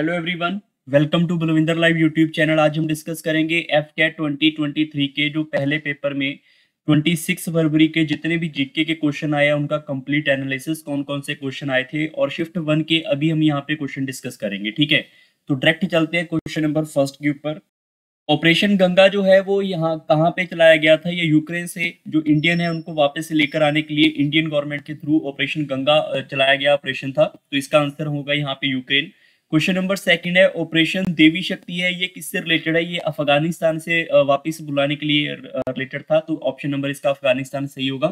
Hello everyone welcome to Balwinder live YouTube channel आज हम discuss करेंगे एफ कैट ट्वेंटी के जो पहले पेपर में 26 फरवरी के जितने भी जीके के क्वेश्चन आए उनका कंप्लीट एनालिसिस कौन कौन से क्वेश्चन आए थे और शिफ्ट वन के अभी हम यहाँ पे क्वेश्चन डिस्कस करेंगे ठीक है तो डायरेक्ट चलते हैं क्वेश्चन नंबर फर्स्ट के ऊपर ऑपरेशन गंगा जो है वो यहाँ कहाँ पे चलाया गया था ये यूक्रेन से जो इंडियन है उनको वापस से लेकर आने के लिए इंडियन गवर्नमेंट के थ्रू ऑपरेशन गंगा चलाया गया ऑपरेशन था तो इसका आंसर होगा यहाँ पे यूक्रेन क्वेश्चन नंबर सेकंड है ऑपरेशन देवी शक्ति है ये किससे रिलेटेड है ये अफगानिस्तान से वापस बुलाने के लिए रिलेटेड था तो ऑप्शन नंबर इसका अफगानिस्तान सही होगा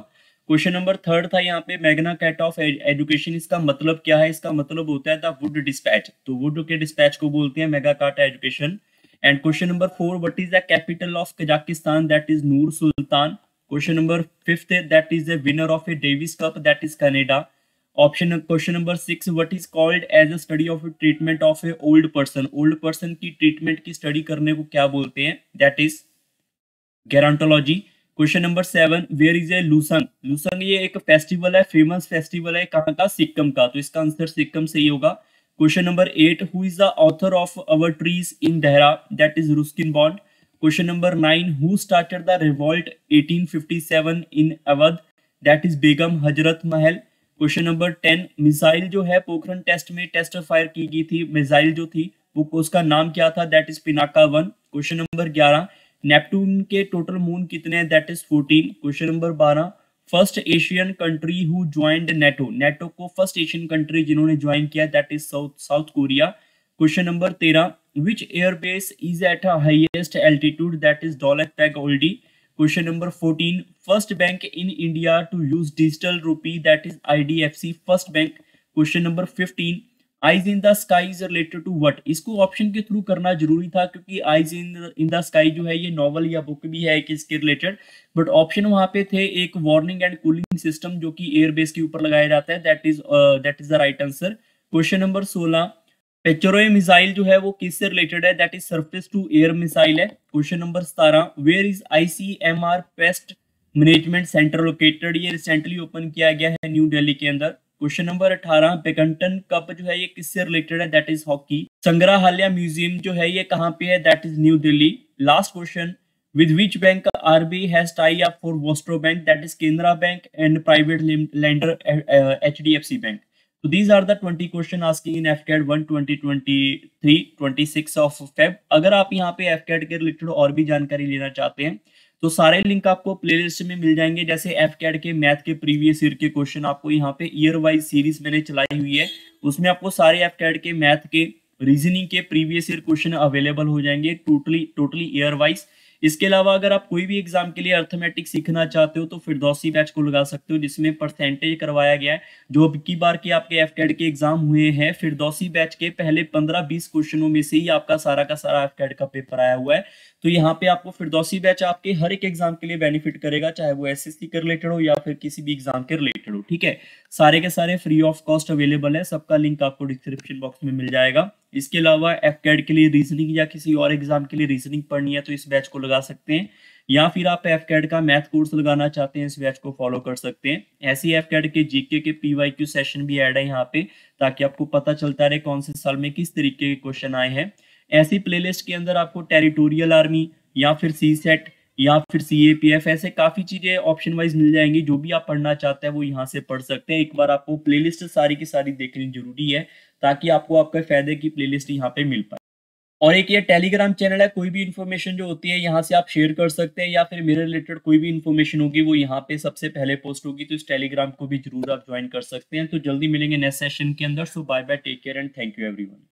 क्वेश्चन नंबर थर्ड था यहाँ पे मैग्ना कैट ऑफ एजुकेशन इसका मतलब क्या है इसका मतलब होता है द वुड डिस्पैच तो वुड के डिस्पैच को बोलते हैं mega cut education and question number four what is the capital of Kazakhstan that is Nur Sultan question number fifth that is the winner of a Davis cup that is Canada option question number six what is called as a study of treatment of a old person old person की treatment की study करने को क्या बोलते हैं that is gerontology question number seven where is a Losoong Losoong ये एक festival है फेमस फेस्टिवल है कहाँ का सिक्किम का तो इसका आंसर सिक्किम से ही होगा question number eight who is the author of our trees in Dehra that is Ruskin Bond question number nine who started the revolt eighteen in Awadh that is Begum Hazrat Mahal question number ten missile जो है Pokhran test में test fire की गई थी missile जो थी वो उसका नाम क्या था that is Pinaka one question number ग्यारह नेपटून के टोटल मून कितने that is fourteen question number बारह first Asian country who joined NATO NATO को फर्स्ट एशियन कंट्री जिन्होंने ज्वाइन किया that is south south Korea question number तेरह which airbase is at highest altitude that is Daulat Beg Oldi first bank 14. India to use digital rupee that is I D F C first bank question number 15. Eyes in the sky is related to what इसको option के through करना जरूरी था क्योंकि eyes in in the sky जो है ये novel या बुक भी है कि इसके रिलेटेड बट ऑप्शन वहां पे थे एक वार्निंग एंड कूलिंग सिस्टम जो कि एयरबेस के ऊपर लगाया जाता है that is that is the right answer question number सोलह एचआरओए मिसाइल जो है वो किससे रिलेटेड है that is surface to air missile है क्वेश्चन नंबर सतारह where is ICMR pest management centre located ये रिसेंटली ओपन किया गया है न्यू दिल्ली के अंदर क्वेश्चन नंबर अठारह बेकंटन कप जो है ये किससे रिलेटेड है दैट इज हॉकी संग्रहालय म्यूजियम जो है ये कहाँ पे है that is new Delhi last question with which bank RBI has tie up for Vostro Bank, that is Kendra Bank and private lender uh, HDFC Bank. So these are the 20 question asking in FCAT 1 2023 26 of Feb. अगर आप यहाँ पे FCAT के related और भी जानकारी लेना चाहते हैं तो सारे लिंक आपको प्लेलिस्ट में मिल जाएंगे जैसे एफकेड के मैथ के प्रीवियस ईयर के क्वेश्चन आपको यहाँ पे ईयर वाइज सीरीज मैंने चलाई हुई है उसमें आपको सारे एफकेड के मैथ के रीजनिंग के प्रीवियस ईयर क्वेश्चन अवेलेबल हो जाएंगे टोटली टोटली ईयर वाइज इसके अलावा अगर आप कोई भी एग्जाम के लिए अर्थमेटिक सीखना चाहते हो तो फिरदौसी बैच को लगा सकते हो जिसमें परसेंटेज करवाया गया है जो अब की बार के आपके एफ के एग्जाम हुए हैं फिर बैच के पहले पंद्रह बीस क्वेश्चनों में से ही आपका सारा का सारा एफ का पेपर आया हुआ है तो यहाँ पे आपको फिरदौसी बैच आपके हर एक एग्जाम के लिए बेनिफिट करेगा चाहे वो एस के रिलेटेड हो या फिर किसी भी एग्जाम के रिलेटेड हो ठीक है सारे के सारे फ्री ऑफ कॉस्ट अवेलेबल है सबका लिंक आपको डिस्क्रिप्शन बॉक्स में मिल जाएगा इसके अलावा एफ के लिए रीजनिंग या किसी और एग्जाम के लिए रीजनिंग पढ़नी है तो इस बैच को लगा सकते हैं या फिर आप एफ कैड का मैथ कोर्स लगाना चाहते हैं इस बैच को फॉलो कर सकते हैं ऐसे ही एफ कैड के जीके के पीवाई क्यू सेशन भी ऐड है यहाँ पे ताकि आपको पता चलता रहे कौन से साल में किस तरीके के क्वेश्चन आए हैं ऐसी प्लेलिस्ट के अंदर आपको टेरिटोरियल आर्मी या फिर सी सेट या फिर सी ए पी एफ ऐसे काफ़ी चीज़ें ऑप्शन वाइज मिल जाएंगी जो भी आप पढ़ना चाहते हैं वो यहाँ से पढ़ सकते हैं एक बार आपको प्लेलिस्ट सारी की सारी देखनी जरूरी है ताकि आपको आपके फायदे की प्लेलिस्ट यहाँ पे मिल पाए और एक ये टेलीग्राम चैनल है कोई भी इन्फॉर्मेशन जो होती है यहाँ से आप शेयर कर सकते हैं या फिर मेरे रिलेटेड कोई भी इन्फॉर्मेशन होगी वो यहाँ पे सबसे पहले पोस्ट होगी तो इस टेलीग्राम को भी जरूर आप ज्वाइन कर सकते हैं तो जल्दी मिलेंगे नेक्स्ट सेशन के अंदर so bye bye take care and thank you every